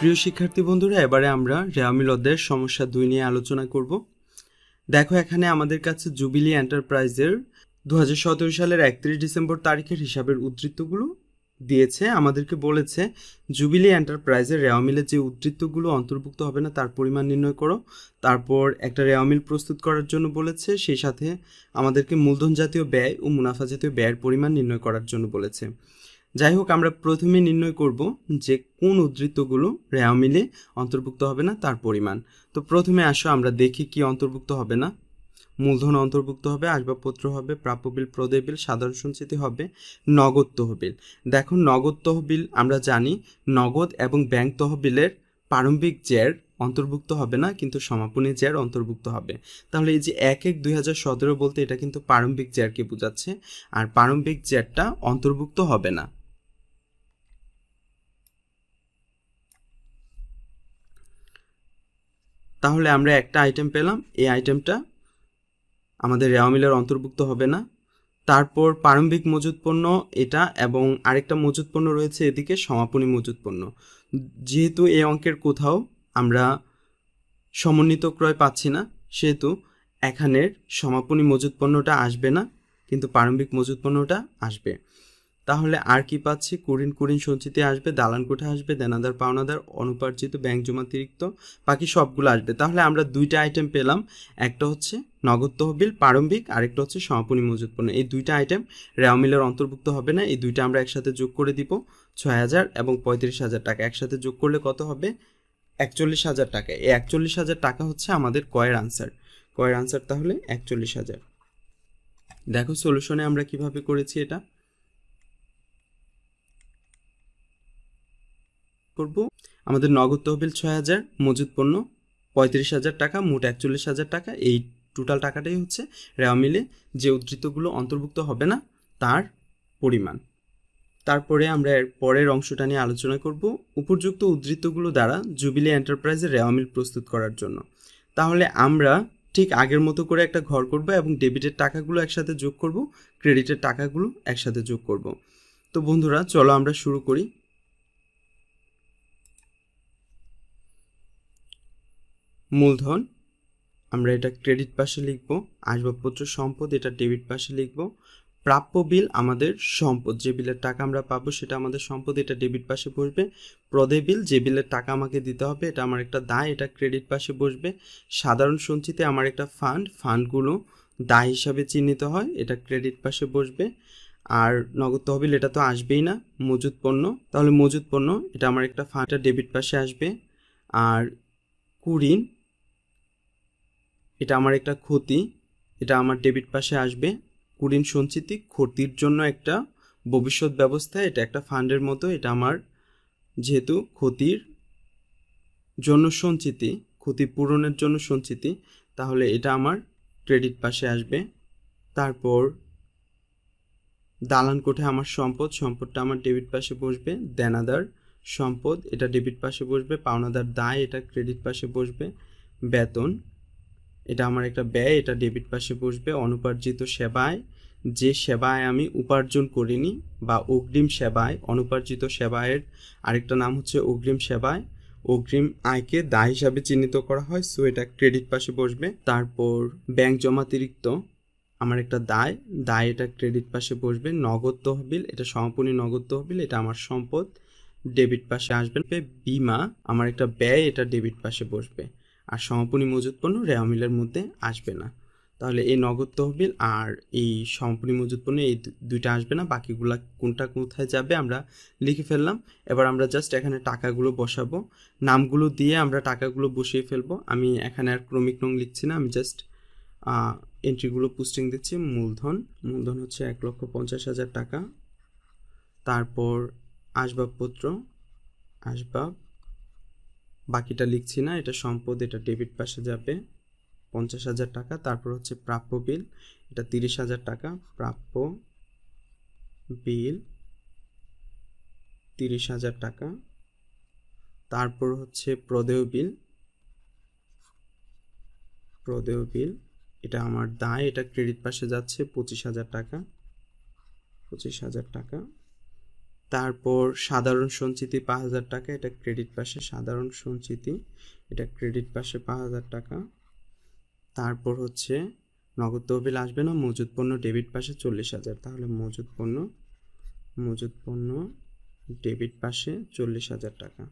প্রিয় শিক্ষার্থী বন্ধুরা এবারে আমরা রেয়ামিল অধ্যায়ের সমস্যা দুই নিয়ে আলোচনা করব দেখো এখানে আমাদের কাছে জুবিলি এন্টারপ্রাইজের দু সালের একত্রিশ ডিসেম্বর তারিখের হিসাবের উদ্ধৃত্তগুলো দিয়েছে আমাদেরকে বলেছে জুবিলি এন্টারপ্রাইজের রেওয়ামিলের যে উদ্ধৃত্তগুলো অন্তর্ভুক্ত হবে না তার পরিমাণ নির্ণয় করো তারপর একটা রেওয়ামিল প্রস্তুত করার জন্য বলেছে সেই সাথে আমাদেরকে মূলধন জাতীয় ব্যয় ও মুনাফা জাতীয় ব্যয়ের পরিমাণ নির্ণয় করার জন্য বলেছে যাই হোক আমরা প্রথমে নির্ণয় করব যে কোন উদ্ধৃতগুলো রেয়ামিলে মিলে অন্তর্ভুক্ত হবে না তার পরিমাণ তো প্রথমে আসো আমরা দেখি কি অন্তর্ভুক্ত হবে না মূলধন অন্তর্ভুক্ত হবে আসবাবপত্র হবে প্রাপ্য বিল প্রদেয় বিল সাধারণ সঞ্চিতি হবে নগদ তহবিল দেখো নগদ তহবিল আমরা জানি নগদ এবং ব্যাংক তহবিলের প্রারম্ভিক জ্যার অন্তর্ভুক্ত হবে না কিন্তু সমাপনী জ্যার অন্তর্ভুক্ত হবে তাহলে এই যে এক এক দুই হাজার সতেরো বলতে এটা কিন্তু প্রারম্ভিক জ্যারকে বোঝাচ্ছে আর প্রারম্ভিক জ্যারটা অন্তর্ভুক্ত হবে না তাহলে আমরা একটা আইটেম পেলাম এই আইটেমটা আমাদের রেওয়ামিলের অন্তর্ভুক্ত হবে না তারপর প্রারম্ভিক মজুত পণ্য এটা এবং আরেকটা মজুত পণ্য রয়েছে এদিকে সমাপনী মজুত পণ্য যেহেতু এই অঙ্কের কোথাও আমরা সমন্বিত ক্রয় পাচ্ছি না সেহেতু এখানের সমাপনী মজুত পণ্যটা আসবে না কিন্তু প্রারম্ভিক মজুত পণ্যটা আসবে তাহলে আর কি পাচ্ছি কুড়িন কুড়িন সঞ্চিতি আসবে দালান কোঠা আসবে দেনাদার পাওনাদার অনুপার্জিত ব্যাংক জমাতিরিক্ত বাকি সবগুলো আসবে তাহলে আমরা দুইটা আইটেম পেলাম একটা হচ্ছে নগদ তহবিল প্রারম্ভিক আরেকটা হচ্ছে সমাপনী মজুত পণ্য এই দুইটা আইটেম রেওমিলের অন্তর্ভুক্ত হবে না এই দুইটা আমরা একসাথে যোগ করে দিব ছয় হাজার এবং পঁয়ত্রিশ হাজার টাকা একসাথে যোগ করলে কত হবে একচল্লিশ হাজার টাকা এই একচল্লিশ হাজার টাকা হচ্ছে আমাদের কয়ের আনসার কয়ের আনসার তাহলে একচল্লিশ হাজার দেখো সলিউশনে আমরা কিভাবে করেছি এটা করব আমাদের নগদ তহবিল ছয় হাজার মজুদ পণ্য পঁয়ত্রিশ হাজার টাকা মোট একচল্লিশ হাজার টাকা এই টোটাল টাকাটাই হচ্ছে রেওয়ামিলে মিলে যে উদ্ধৃতগুলো অন্তর্ভুক্ত হবে না তার পরিমাণ তারপরে আমরা এর পরের অংশটা নিয়ে আলোচনা করব উপযুক্ত উদ্ধৃতগুলো দ্বারা জুবিলি এন্টারপ্রাইজের রেওয়ামিল প্রস্তুত করার জন্য তাহলে আমরা ঠিক আগের মতো করে একটা ঘর করব এবং ডেবিটের টাকাগুলো একসাথে যোগ করব ক্রেডিটের টাকাগুলো একসাথে যোগ করব তো বন্ধুরা চলো আমরা শুরু করি মূলধন আমরা এটা ক্রেডিট পাশে লিখব আসবাবপত্র সম্পদ এটা ডেবিট পাশে লিখব প্রাপ্য বিল আমাদের সম্পদ যে বিলের টাকা আমরা পাবো সেটা আমাদের সম্পদ এটা ডেবিট পাশে বসবে প্রদে বিল যে বিলের টাকা আমাকে দিতে হবে এটা আমার একটা দায় এটা ক্রেডিট পাশে বসবে সাধারণ সঞ্চিতে আমার একটা ফান্ড ফান্ডগুলো দায় হিসাবে চিহ্নিত হয় এটা ক্রেডিট পাশে বসবে আর নগদ তহবিল এটা তো আসবেই না মজুদ পণ্য তাহলে মজুদ পণ্য এটা আমার একটা ফান্ডটা ডেবিট পাশে আসবে আর কুড়ি এটা আমার একটা ক্ষতি এটা আমার ডেবিট পাশে আসবে কুড়িন সঞ্চিতি ক্ষতির জন্য একটা ভবিষ্যৎ ব্যবস্থা এটা একটা ফান্ডের মতো এটা আমার যেহেতু ক্ষতির জন্য সঞ্চিতি ক্ষতি পূরণের জন্য সঞ্চিতি তাহলে এটা আমার ক্রেডিট পাশে আসবে তারপর দালান কোঠে আমার সম্পদ সম্পদটা আমার ডেবিট পাশে বসবে দেনাদার সম্পদ এটা ডেবিট পাশে বসবে পাওনাদার দায় এটা ক্রেডিট পাশে বসবে বেতন এটা আমার একটা ব্যয় এটা ডেবিট পাশে বসবে অনুপার্জিত সেবায় যে সেবায় আমি উপার্জন করিনি বা অগ্রিম সেবায় অনুপার্জিত সেবায়ের আরেকটা নাম হচ্ছে অগ্রিম সেবায় অগ্রিম আয়কে দায় হিসাবে চিহ্নিত করা হয় সো এটা ক্রেডিট পাশে বসবে তারপর ব্যাংক জমাতিরিক্ত আমার একটা দায় দায় এটা ক্রেডিট পাশে বসবে নগদ তহবিল এটা সম্পূর্ণ নগদ তহবিল এটা আমার সম্পদ ডেবিট পাশে আসবে বিমা আমার একটা ব্যয় এটা ডেবিট পাশে বসবে আর সমাপনী মজুত পণ্য রেওয়ামিলের মধ্যে আসবে না তাহলে এই নগদ তহবিল আর এই সমাপনী মজুত পণ্য এই দুইটা আসবে না বাকিগুলা কোনটা কোথায় যাবে আমরা লিখে ফেললাম এবার আমরা জাস্ট এখানে টাকাগুলো বসাবো নামগুলো দিয়ে আমরা টাকাগুলো বসিয়ে ফেলবো আমি এখানে আর ক্রমিক নং লিখছি না আমি জাস্ট এন্ট্রিগুলো পোস্টিং দিচ্ছি মূলধন মূলধন হচ্ছে এক লক্ষ পঞ্চাশ হাজার টাকা তারপর আসবাবপত্র আসবাব বাকিটা লিখছি না এটা সম্পদ এটা ডেবিট পাশে যাবে পঞ্চাশ হাজার টাকা তারপর হচ্ছে প্রাপ্য বিল এটা তিরিশ হাজার টাকা প্রাপ্য বিল তিরিশ হাজার টাকা তারপর হচ্ছে প্রদেয় বিল প্রদেয় বিল এটা আমার দায় এটা ক্রেডিট পাশে যাচ্ছে পঁচিশ হাজার টাকা পঁচিশ হাজার টাকা তারপর সাধারণ সঞ্চিতি পাঁচ হাজার টাকা এটা ক্রেডিট পাশে সাধারণ সঞ্চিতি এটা ক্রেডিট পাশে পাঁচ হাজার টাকা তারপর হচ্ছে নগদ তহবিল আসবে না মজুদ পণ্য ডেবিট পাশে চল্লিশ হাজার তাহলে মজুদ পণ্য মজুদ পণ্য ডেবিট পাশে চল্লিশ হাজার টাকা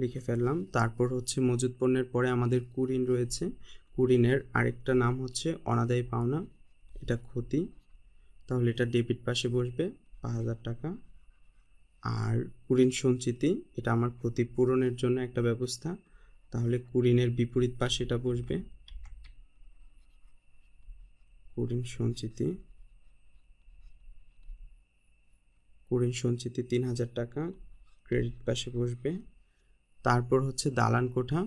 লিখে ফেললাম তারপর হচ্ছে মজুদ পণ্যের পরে আমাদের কুরিন রয়েছে কুরিনের আরেকটা নাম হচ্ছে অনাদায়ী পাওনা এটা ক্ষতি তাহলে এটা ডেবিট পাশে বসবে পাঁচ হাজার টাকা আর কুরিন সঞ্চিতি এটা আমার ক্ষতিপূরণের জন্য একটা ব্যবস্থা তাহলে কুরিনের বিপরীত পাশে এটা বসবে কুরিন সঞ্চিতি কুরিন সঞ্চিতি তিন হাজার টাকা ক্রেডিট পাশে বসবে তারপর হচ্ছে দালান কোঠা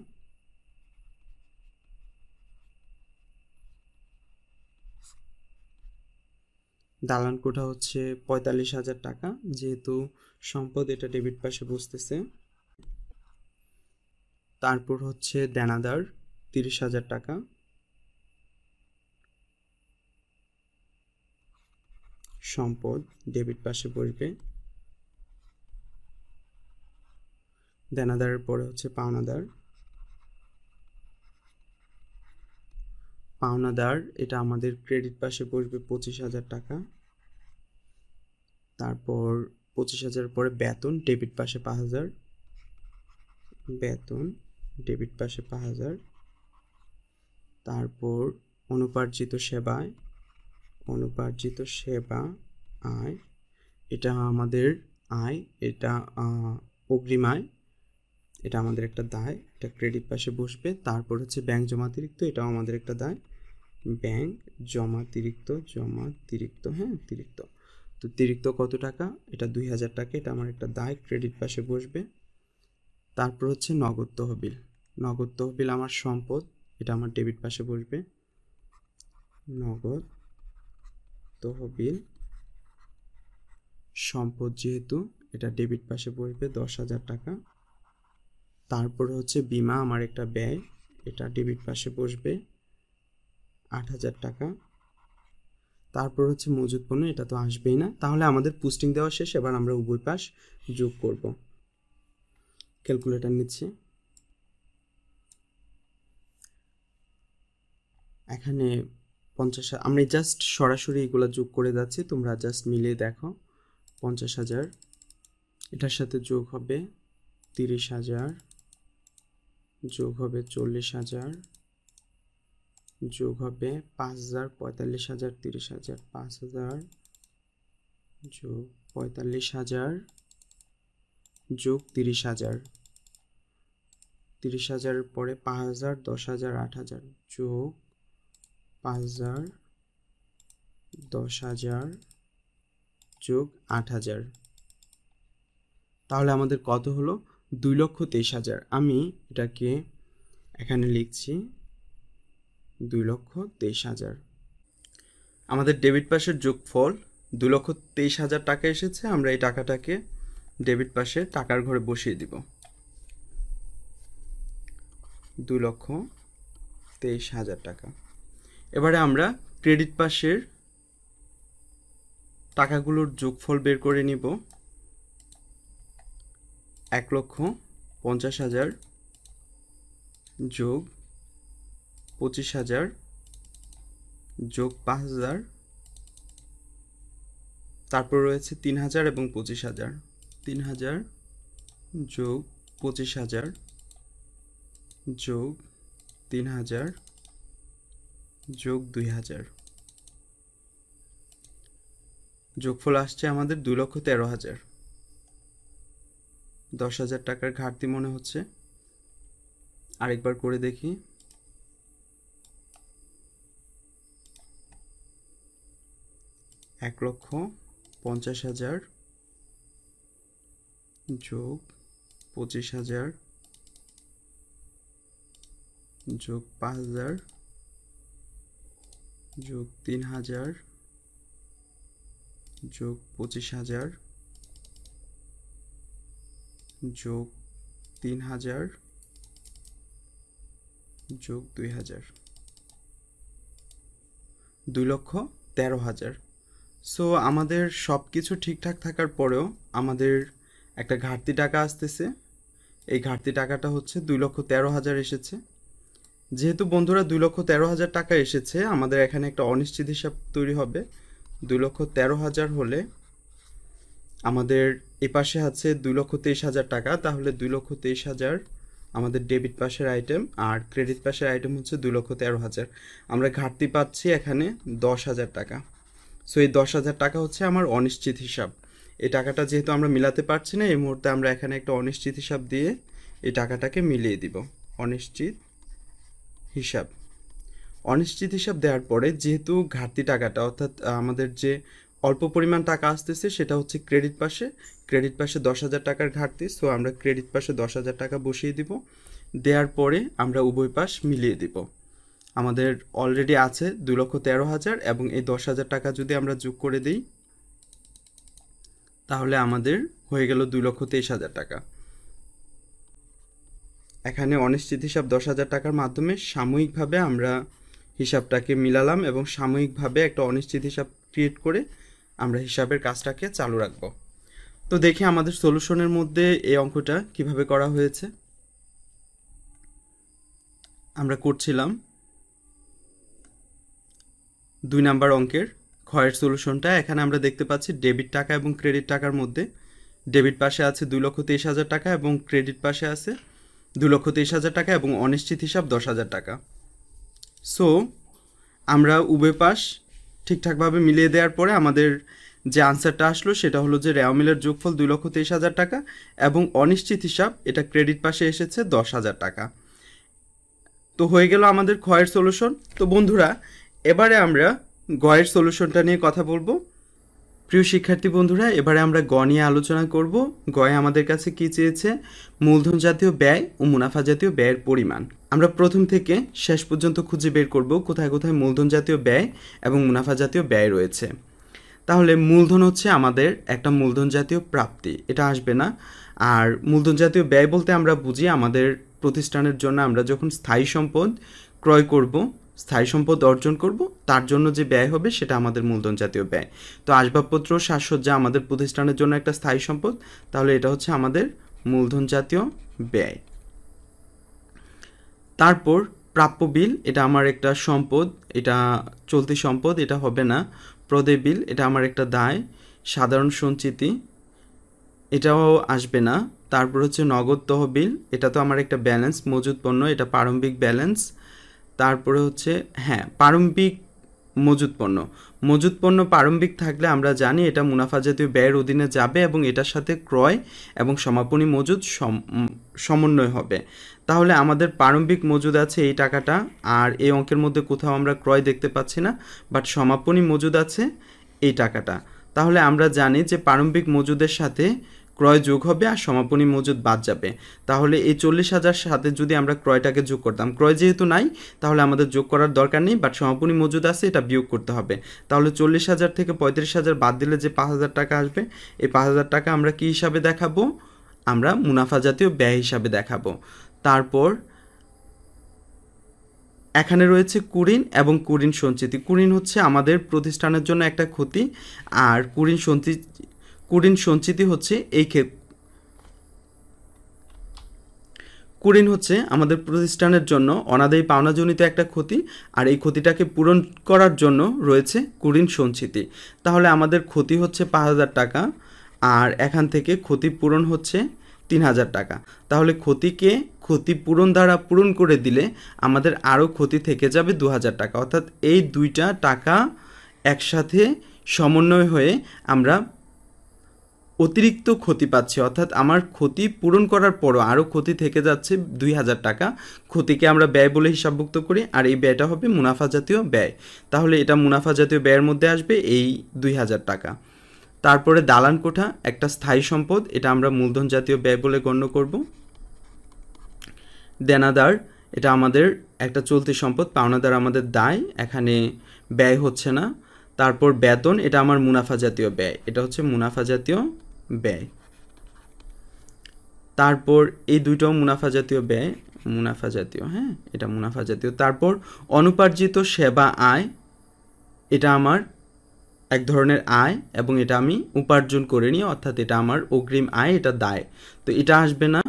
দালান কোঠা হচ্ছে পঁয়তাল্লিশ হাজার টাকা যেহেতু সম্পদ এটা ডেবিট পাশে বসতেছে তারপর হচ্ছে দেনাদার তিরিশ হাজার টাকা সম্পদ ডেবিট পাশে বসবে দেনাদারের পরে হচ্ছে পাওনাদার পাওনাদার এটা আমাদের ক্রেডিট পাশে বসবে পঁচিশ হাজার টাকা তারপর পঁচিশ হাজার পরে বেতন ডেবিট পাশে পাঁচ হাজার বেতন ডেবিট পাশে পাঁচ হাজার তারপর অনুপার্জিত সেবায় অনুপার্জিত সেবা আয় এটা আমাদের আয় এটা অগ্রিম আয় এটা আমাদের একটা দায় এটা ক্রেডিট পাশে বসবে তারপর হচ্ছে ব্যাংক জমাতিরিক্ত এটাও আমাদের একটা দায় ব্যাংক জমাতিরিক্ত জমাতিরিক্ত হ্যাঁ অতিরিক্ত অতিরিক্ত কত টাকা এটা দুই হাজার টাকা এটা আমার একটা দায় ক্রেডিট পাশে বসবে তারপর হচ্ছে নগদ তহবিল নগদ তহবিল আমার সম্পদ এটা আমার ডেবিট পাশে বসবে নগদ তহবিল সম্পদ যেহেতু এটা ডেবিট পাশে বসবে দশ হাজার টাকা তারপর হচ্ছে বিমা আমার একটা ব্যয় এটা ডেবিট পাশে বসবে আট হাজার টাকা তারপর হচ্ছে মজুদ পণ্য এটা তো আসবেই না তাহলে আমাদের পুস্টিং দেওয়া শেষ এবার আমরা উভয় পাশ যোগ করব ক্যালকুলেটার নিচ্ছে এখানে পঞ্চাশ আমরা জাস্ট সরাসরি এগুলো যোগ করে যাচ্ছি তোমরা জাস্ট মিলিয়ে দেখো পঞ্চাশ হাজার এটার সাথে যোগ হবে তিরিশ হাজার যোগ হবে চল্লিশ হাজার যোগ হবে পাঁচ হাজার পঁয়তাল্লিশ হাজার তিরিশ হাজার পাঁচ হাজার যোগ পঁয়তাল্লিশ হাজার যোগ তিরিশ হাজার তিরিশ হাজার পরে পাঁচ হাজার দশ হাজার আট হাজার যোগ পাঁচ হাজার দশ হাজার যোগ আট হাজার তাহলে আমাদের কত হলো দুই লক্ষ তেইশ হাজার আমি এটাকে এখানে লিখছি দুই লক্ষ তেইশ হাজার আমাদের ডেবিট পাশের যোগফল দু লক্ষ তেইশ হাজার টাকা এসেছে আমরা এই টাকাটাকে ডেবিট পাশে টাকার ঘরে বসিয়ে দিব দু লক্ষ তেইশ হাজার টাকা এবারে আমরা ক্রেডিট পাশের টাকাগুলোর যোগফল বের করে নিব এক লক্ষ পঞ্চাশ হাজার যোগ পঁচিশ হাজার যোগ পাঁচ হাজার তারপর রয়েছে তিন হাজার এবং পঁচিশ হাজার তিন হাজার যোগ পঁচিশ হাজার যোগ তিন হাজার যোগ দুই হাজার যোগফল আসছে আমাদের দুই লক্ষ তেরো হাজার দশ হাজার টাকার ঘাটতি মনে হচ্ছে আরেকবার করে দেখি এক লক্ষ পঞ্চাশ হাজার যোগ পঁচিশ হাজার যোগ পাঁচ হাজার যোগ তিন হাজার যোগ পঁচিশ হাজার যোগ তিন হাজার যোগ দুই হাজার দুই লক্ষ তেরো হাজার সো আমাদের সব কিছু ঠিকঠাক থাকার পরেও আমাদের একটা ঘাটতি টাকা আসতেছে এই ঘাটতি টাকাটা হচ্ছে দুই লক্ষ তেরো হাজার এসেছে যেহেতু বন্ধুরা দুই লক্ষ তেরো হাজার টাকা এসেছে আমাদের এখানে একটা অনিশ্চিত হিসাব তৈরি হবে দুই লক্ষ তেরো হাজার হলে আমাদের এ পাশে আছে দুই লক্ষ তেইশ হাজার টাকা তাহলে দুই লক্ষ তেইশ হাজার আমাদের ডেবিট পাশের আইটেম আর ক্রেডিট পাশের আইটেম হচ্ছে দুই লক্ষ তেরো হাজার আমরা ঘাটতি পাচ্ছি এখানে দশ হাজার টাকা সো এই দশ হাজার টাকা হচ্ছে আমার অনিশ্চিত হিসাব এই টাকাটা যেহেতু আমরা মিলাতে পারছি না এই মুহূর্তে আমরা এখানে একটা অনিশ্চিত হিসাব দিয়ে এই টাকাটাকে মিলিয়ে দিব অনিশ্চিত হিসাব অনিশ্চিত হিসাব দেওয়ার পরে যেহেতু ঘাটতি টাকাটা অর্থাৎ আমাদের যে অল্প পরিমাণ টাকা আসতেছে সেটা হচ্ছে ক্রেডিট পাশে ক্রেডিট পাশে দশ হাজার টাকার ঘাটতি সো আমরা ক্রেডিট পাশে দশ হাজার টাকা বসিয়ে দিব দেওয়ার পরে আমরা উভয় পাশ মিলিয়ে দিব আমাদের অলরেডি আছে দুই লক্ষ তেরো হাজার এবং এই দশ হাজার টাকা যদি আমরা যোগ করে দিই তাহলে আমাদের হয়ে গেল দুই লক্ষ তেইশ হাজার টাকা এখানে অনিশ্চিত হিসাব দশ হাজার টাকার মাধ্যমে সাময়িকভাবে আমরা হিসাবটাকে মিলালাম এবং সাময়িকভাবে একটা অনিশ্চিত হিসাব ক্রিয়েট করে আমরা হিসাবের কাজটাকে চালু রাখব তো দেখি আমাদের সলিউশনের মধ্যে এই অঙ্কটা কিভাবে করা হয়েছে আমরা করছিলাম দুই নাম্বার অঙ্কের ক্ষয়ের সলিউশনটা এখানে আমরা দেখতে পাচ্ছি ডেবিট টাকা এবং ক্রেডিট টাকার মধ্যে ডেবিট পাশে আছে দুই লক্ষ তেইশ হাজার টাকা এবং ক্রেডিট পাশে আছে দু লক্ষ তেইশ হাজার টাকা এবং অনিশ্চিত হিসাব দশ হাজার টাকা সো আমরা উবে পাশ ঠিকঠাকভাবে মিলিয়ে দেওয়ার পরে আমাদের যে আনসারটা আসলো সেটা হলো যে রেওমিলের যোগফল দুই লক্ষ তেইশ হাজার টাকা এবং অনিশ্চিত হিসাব এটা ক্রেডিট পাশে এসেছে দশ হাজার টাকা তো হয়ে গেল আমাদের ক্ষয়ের সলিউশন তো বন্ধুরা এবারে আমরা গয়ের সলিউশনটা নিয়ে কথা বলবো প্রিয় শিক্ষার্থী বন্ধুরা এবারে আমরা গ নিয়ে আলোচনা করব গয়ে আমাদের কাছে কি চেয়েছে মূলধন জাতীয় ব্যয় ও মুনাফা জাতীয় ব্যয়ের পরিমাণ আমরা প্রথম থেকে শেষ পর্যন্ত খুঁজে বের করব কোথায় কোথায় মূলধন জাতীয় ব্যয় এবং মুনাফা জাতীয় ব্যয় রয়েছে তাহলে মূলধন হচ্ছে আমাদের একটা মূলধন জাতীয় প্রাপ্তি এটা আসবে না আর মূলধন জাতীয় ব্যয় বলতে আমরা বুঝি আমাদের প্রতিষ্ঠানের জন্য আমরা যখন স্থায়ী সম্পদ ক্রয় করব স্থায়ী সম্পদ অর্জন করব তার জন্য যে ব্যয় হবে সেটা আমাদের মূলধন জাতীয় ব্যয় তো আসবাবপত্র সাজসজ্জা আমাদের প্রতিষ্ঠানের জন্য একটা স্থায়ী সম্পদ তাহলে এটা হচ্ছে আমাদের মূলধন জাতীয় ব্যয় তারপর প্রাপ্য বিল এটা আমার একটা সম্পদ এটা চলতি সম্পদ এটা হবে না প্রদেয় বিল এটা আমার একটা দায় সাধারণ সঞ্চিতি এটাও আসবে না তারপর হচ্ছে নগদ তহবিল এটা তো আমার একটা ব্যালেন্স মজুদ পণ্য এটা প্রারম্ভিক ব্যালেন্স তারপরে হচ্ছে হ্যাঁ প্রারম্ভিক মজুদ পণ্য মজুদ পণ্য প্রারম্ভিক থাকলে আমরা জানি এটা মুনাফা জাতীয় ব্যয়ের অধীনে যাবে এবং এটার সাথে ক্রয় এবং সমাপনী মজুদ সমন্বয় হবে তাহলে আমাদের প্রারম্ভিক মজুদ আছে এই টাকাটা আর এই অঙ্কের মধ্যে কোথাও আমরা ক্রয় দেখতে পাচ্ছি না বাট সমাপনী মজুদ আছে এই টাকাটা তাহলে আমরা জানি যে প্রারম্ভিক মজুদের সাথে ক্রয় যোগ হবে আর সমাপনী মজুদ বাদ যাবে তাহলে এই চল্লিশ হাজার সাথে যদি আমরা ক্রয়টাকে যোগ করতাম ক্রয় যেহেতু নাই তাহলে আমাদের যোগ করার দরকার নেই বাট সমাপনী মজুদ আছে এটা বিয়োগ করতে হবে তাহলে চল্লিশ হাজার থেকে পঁয়ত্রিশ হাজার বাদ দিলে যে পাঁচ হাজার টাকা আসবে এই পাঁচ হাজার টাকা আমরা কি হিসাবে দেখাবো আমরা মুনাফা জাতীয় ব্যয় হিসাবে দেখাবো তারপর এখানে রয়েছে কুরিন এবং কুরিন সঞ্চিতি কুরিন হচ্ছে আমাদের প্রতিষ্ঠানের জন্য একটা ক্ষতি আর কুরিন সঞ্চিত কুড়িন সঞ্চিতি হচ্ছে এই ক্ষেত্রে কুড়িন হচ্ছে আমাদের প্রতিষ্ঠানের জন্য অনাদায়ী পাওনাজনিত একটা ক্ষতি আর এই ক্ষতিটাকে পূরণ করার জন্য রয়েছে কুড়িন সঞ্চিতি তাহলে আমাদের ক্ষতি হচ্ছে পাঁচ হাজার টাকা আর এখান থেকে ক্ষতিপূরণ হচ্ছে তিন হাজার টাকা তাহলে ক্ষতিকে ক্ষতিপূরণ দ্বারা পূরণ করে দিলে আমাদের আরও ক্ষতি থেকে যাবে দু হাজার টাকা অর্থাৎ এই দুইটা টাকা একসাথে সমন্বয় হয়ে আমরা অতিরিক্ত ক্ষতি পাচ্ছি অর্থাৎ আমার ক্ষতি পূরণ করার পরও আরও ক্ষতি থেকে যাচ্ছে দুই হাজার টাকা ক্ষতিকে আমরা ব্যয় বলে হিসাবভুক্ত করি আর এই ব্যয়টা হবে মুনাফা জাতীয় ব্যয় তাহলে এটা মুনাফা জাতীয় ব্যয়ের মধ্যে আসবে এই দুই হাজার টাকা তারপরে দালান কোঠা একটা স্থায়ী সম্পদ এটা আমরা মূলধন জাতীয় ব্যয় বলে গণ্য করব দেনাদার এটা আমাদের একটা চলতি সম্পদ পাওনাদার আমাদের দায় এখানে ব্যয় হচ্ছে না তারপর বেতন এটা আমার মুনাফা জাতীয় ব্যয় এটা হচ্ছে মুনাফা জাতীয় ব্যয় তারপর এই দুইটাও মুনাফা জাতীয় ব্যয় মুনাফা জাতীয় হ্যাঁ এটা মুনাফা জাতীয় তারপর অনুপার্জিত সেবা আয় এটা আমার এক ধরনের আয় এবং এটা আমি উপার্জন করে নিই অর্থাৎ এটা আমার অগ্রিম আয় এটা দায় তো এটা আসবে না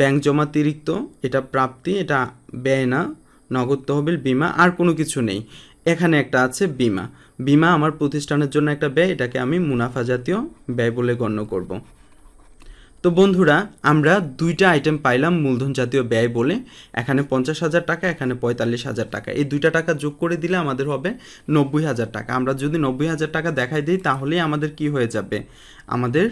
ব্যাংক জমাতিরিক্ত এটা প্রাপ্তি এটা ব্যয় না নগদ তহবিল বিমা আর কোনো কিছু নেই এখানে একটা আছে বিমা বিমা আমার প্রতিষ্ঠানের জন্য একটা ব্যয় এটাকে আমি মুনাফা জাতীয় ব্যয় বলে গণ্য করব তো বন্ধুরা আমরা দুইটা আইটেম পাইলাম মূলধন জাতীয় ব্যয় বলে এখানে পঞ্চাশ হাজার টাকা এখানে পঁয়তাল্লিশ হাজার টাকা এই দুইটা টাকা যোগ করে দিলে আমাদের হবে নব্বই হাজার টাকা আমরা যদি নব্বই হাজার টাকা দেখাই দিই তাহলেই আমাদের কি হয়ে যাবে আমাদের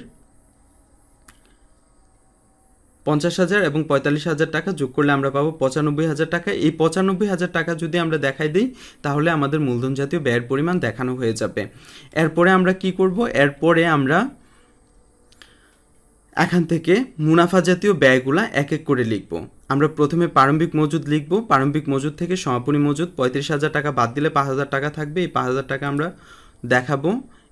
পঞ্চাশ হাজার এবং পঁয়তাল্লিশ হাজার টাকা যোগ করলে আমরা পাবো পঁচানব্বই হাজার টাকা এই পঁচানব্বই হাজার টাকা যদি আমরা দেখাই দিই তাহলে আমাদের মূলধন জাতীয় ব্যয়ের পরিমাণ দেখানো হয়ে যাবে এরপরে আমরা কি করব এরপরে আমরা এখান থেকে মুনাফা জাতীয় ব্যয়গুলা এক এক করে লিখব আমরা প্রথমে প্রারম্ভিক মজুদ লিখব প্রারম্ভিক মজুদ থেকে সমাপনী মজুদ পঁয়ত্রিশ হাজার টাকা বাদ দিলে পাঁচ হাজার টাকা থাকবে এই পাঁচ হাজার টাকা আমরা দেখাবো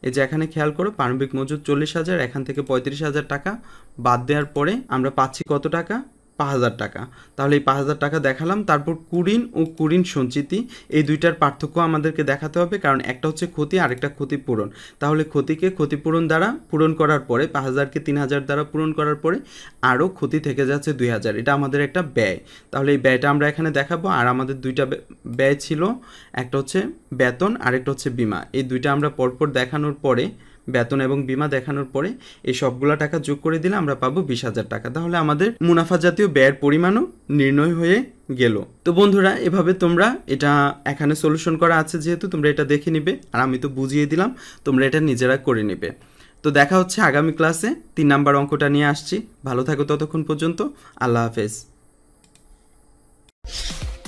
এই যে এখানে খেয়াল করো প্রারম্ভিক মজুদ চল্লিশ হাজার এখান থেকে পঁয়ত্রিশ হাজার টাকা বাদ দেওয়ার পরে আমরা পাচ্ছি কত টাকা পাঁচ হাজার টাকা তাহলে এই পাঁচ হাজার টাকা দেখালাম তারপর কুরিন ও কুরিন সঞ্চিতি এই দুইটার পার্থক্য আমাদেরকে দেখাতে হবে কারণ একটা হচ্ছে ক্ষতি আরেকটা ক্ষতিপূরণ তাহলে ক্ষতিকে ক্ষতিপূরণ দ্বারা পূরণ করার পরে পাঁচ হাজারকে তিন হাজার দ্বারা পূরণ করার পরে আরও ক্ষতি থেকে যাচ্ছে দুই হাজার এটা আমাদের একটা ব্যয় তাহলে এই ব্যয়টা আমরা এখানে দেখাবো আর আমাদের দুইটা ব্যয় ছিল একটা হচ্ছে বেতন আরেকটা হচ্ছে বিমা এই দুইটা আমরা পরপর দেখানোর পরে বেতন এবং বিমা দেখানোর পরে এই সবগুলো টাকা যোগ করে দিলে আমরা পাবো বিশ হাজার টাকা তাহলে আমাদের মুনাফা জাতীয় ব্যয়ের পরিমাণও নির্ণয় হয়ে গেল তো বন্ধুরা এভাবে তোমরা এটা এখানে সলিউশন করা আছে যেহেতু তোমরা এটা দেখে নিবে আর আমি তো বুঝিয়ে দিলাম তোমরা এটা নিজেরা করে নিবে তো দেখা হচ্ছে আগামী ক্লাসে তিন নাম্বার অঙ্কটা নিয়ে আসছি ভালো থাকো ততক্ষণ পর্যন্ত আল্লাহ হাফেজ